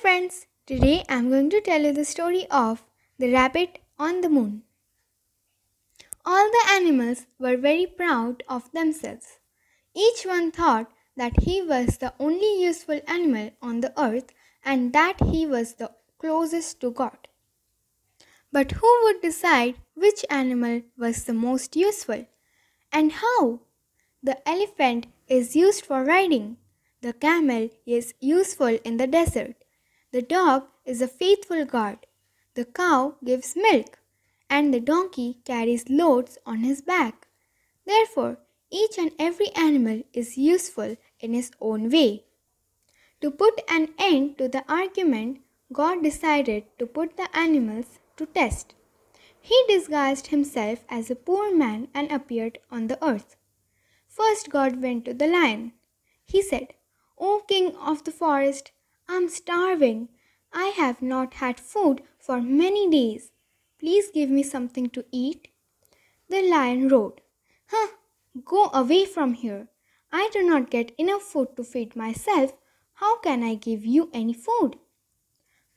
friends, today I am going to tell you the story of the rabbit on the moon. All the animals were very proud of themselves. Each one thought that he was the only useful animal on the earth and that he was the closest to God. But who would decide which animal was the most useful and how? The elephant is used for riding. The camel is useful in the desert. The dog is a faithful guard. The cow gives milk, and the donkey carries loads on his back. Therefore, each and every animal is useful in his own way. To put an end to the argument, God decided to put the animals to test. He disguised himself as a poor man and appeared on the earth. First, God went to the lion. He said, O king of the forest, I'm starving. I have not had food for many days. Please give me something to eat. The lion roared, Huh, go away from here. I do not get enough food to feed myself. How can I give you any food?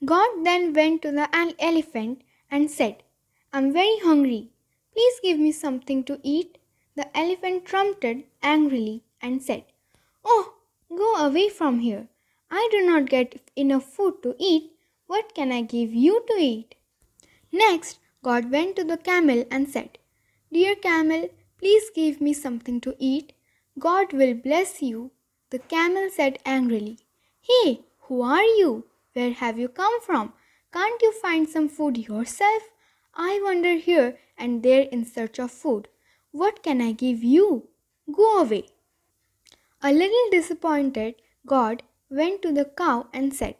God then went to the elephant and said, I'm very hungry. Please give me something to eat. The elephant trumpeted angrily and said, Oh, go away from here. I do not get enough food to eat. What can I give you to eat? Next, God went to the camel and said, Dear camel, please give me something to eat. God will bless you. The camel said angrily, Hey, who are you? Where have you come from? Can't you find some food yourself? I wander here and there in search of food. What can I give you? Go away. A little disappointed, God went to the cow and said,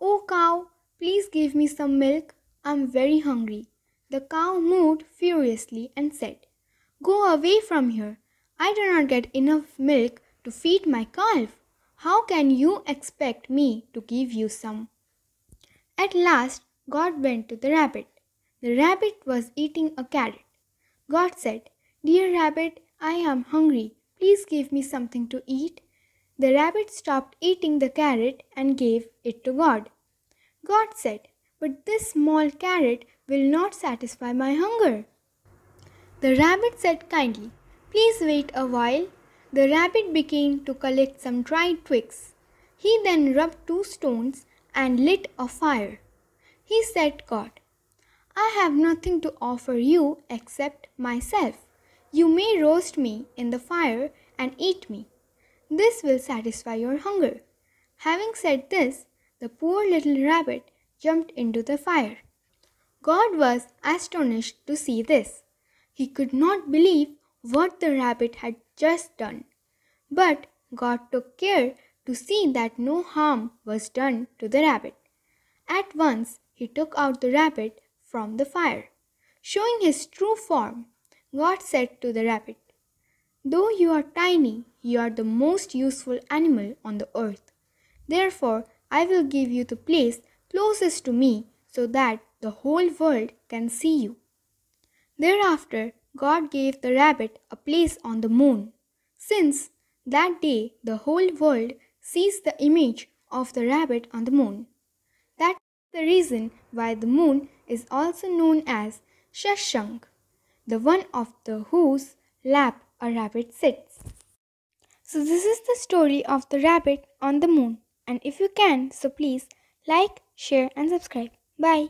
Oh cow, please give me some milk. I'm very hungry. The cow mooed furiously and said, Go away from here. I do not get enough milk to feed my calf. How can you expect me to give you some? At last, God went to the rabbit. The rabbit was eating a carrot. God said, Dear rabbit, I am hungry. Please give me something to eat. The rabbit stopped eating the carrot and gave it to God. God said, But this small carrot will not satisfy my hunger. The rabbit said kindly, Please wait a while. The rabbit began to collect some dry twigs. He then rubbed two stones and lit a fire. He said, God, I have nothing to offer you except myself. You may roast me in the fire and eat me. This will satisfy your hunger. Having said this, the poor little rabbit jumped into the fire. God was astonished to see this. He could not believe what the rabbit had just done. But God took care to see that no harm was done to the rabbit. At once he took out the rabbit from the fire. Showing his true form, God said to the rabbit, Though you are tiny, you are the most useful animal on the earth. Therefore, I will give you the place closest to me so that the whole world can see you. Thereafter, God gave the rabbit a place on the moon. Since that day, the whole world sees the image of the rabbit on the moon. That's the reason why the moon is also known as Shashank, the one of the whose lap a rabbit sits. So, this is the story of the rabbit on the moon. And if you can, so please like, share, and subscribe. Bye.